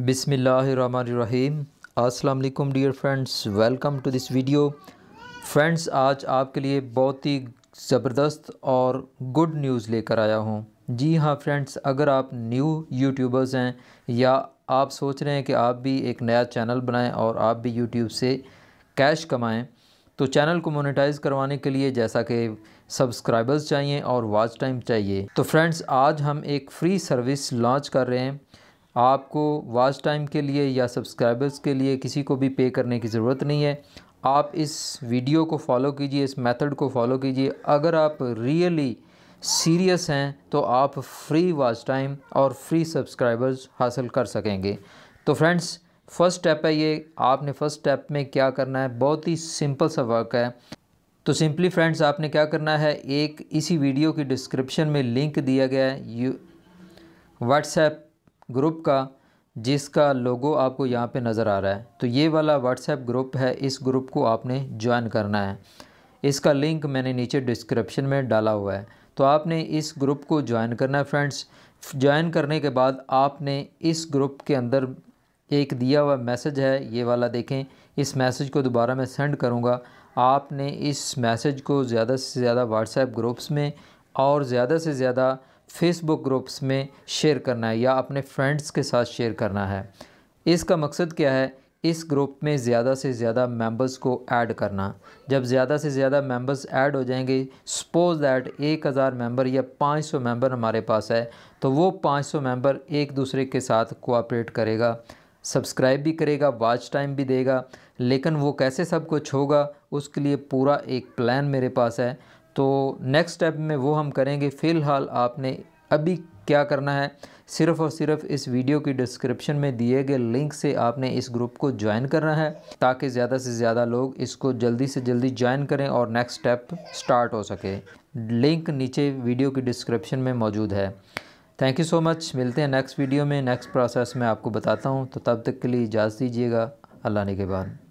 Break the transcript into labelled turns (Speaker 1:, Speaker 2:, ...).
Speaker 1: बिसमीम् अस्सलाम dear friends welcome to this video friends आज आपके लिए बहुत ही ज़बरदस्त और गुड न्यूज़ लेकर आया हूँ जी हाँ फ्रेंड्स अगर आप न्यू यूट्यूबर्स हैं या आप सोच रहे हैं कि आप भी एक नया चैनल बनाएं और आप भी यूट्यूब से कैश कमाएं तो चैनल को मोनेटाइज करवाने के लिए जैसा कि सब्सक्राइबर्स चाहिए और वॉच टाइम चाहिए तो फ्रेंड्स आज हम एक फ्री सर्विस लॉन्च कर रहे हैं आपको वाच टाइम के लिए या सब्सक्राइबर्स के लिए किसी को भी पे करने की ज़रूरत नहीं है आप इस वीडियो को फॉलो कीजिए इस मेथड को फॉलो कीजिए अगर आप रियली सीरियस हैं तो आप फ्री वाच टाइम और फ्री सब्सक्राइबर्स हासिल कर सकेंगे तो फ्रेंड्स फर्स्ट स्टेप है ये आपने फ़र्स्ट स्टेप में क्या करना है बहुत ही सिंपल सा वर्क है तो सिंपली फ्रेंड्स आपने क्या करना है एक इसी वीडियो की डिस्क्रिप्शन में लिंक दिया गया है यू व्हाट्सएप ग्रुप का जिसका लोगो आपको यहाँ पे नज़र आ रहा है तो ये वाला व्हाट्सएप ग्रुप है इस ग्रुप को आपने ज्वाइन करना है इसका लिंक मैंने नीचे डिस्क्रिप्शन में डाला हुआ है तो आपने इस ग्रुप को ज्वाइन करना है फ्रेंड्स ज्वाइन करने के बाद आपने इस ग्रुप के अंदर एक दिया हुआ मैसेज है ये वाला देखें इस मैसेज को दोबारा मैं सेंड करूँगा आपने इस मैसेज को ज़्यादा से ज़्यादा व्हाट्सएप ग्रुप्स में और ज़्यादा से ज़्यादा फेसबुक ग्रुप्स में शेयर करना है या अपने फ्रेंड्स के साथ शेयर करना है इसका मकसद क्या है इस ग्रुप में ज़्यादा से ज़्यादा मेंबर्स को ऐड करना जब ज़्यादा से ज़्यादा मेंबर्स ऐड हो जाएंगे सपोज़ दैट एक हज़ार मेंबर या पाँच सौ मेंबर हमारे पास है तो वो पाँच सौ मेंबर एक दूसरे के साथ कोऑपरेट करेगा सब्सक्राइब भी करेगा वॉच टाइम भी देगा लेकिन वो कैसे सब कुछ होगा उसके लिए पूरा एक प्लान मेरे पास है तो नेक्स्ट स्टेप में वो हम करेंगे फ़िलहाल आपने अभी क्या करना है सिर्फ और सिर्फ इस वीडियो की डिस्क्रिप्शन में दिए गए लिंक से आपने इस ग्रुप को ज्वाइन करना है ताकि ज़्यादा से ज़्यादा लोग इसको जल्दी से जल्दी ज्वाइन करें और नेक्स्ट स्टेप स्टार्ट हो सके लिंक नीचे वीडियो की डिस्क्रिप्शन में मौजूद है थैंक यू सो मच मिलते हैं नेक्स्ट वीडियो में नेक्स्ट प्रोसेस में आपको बताता हूँ तो तब तक के लिए इजाज़ दीजिएगा अल्लाह ने के बाद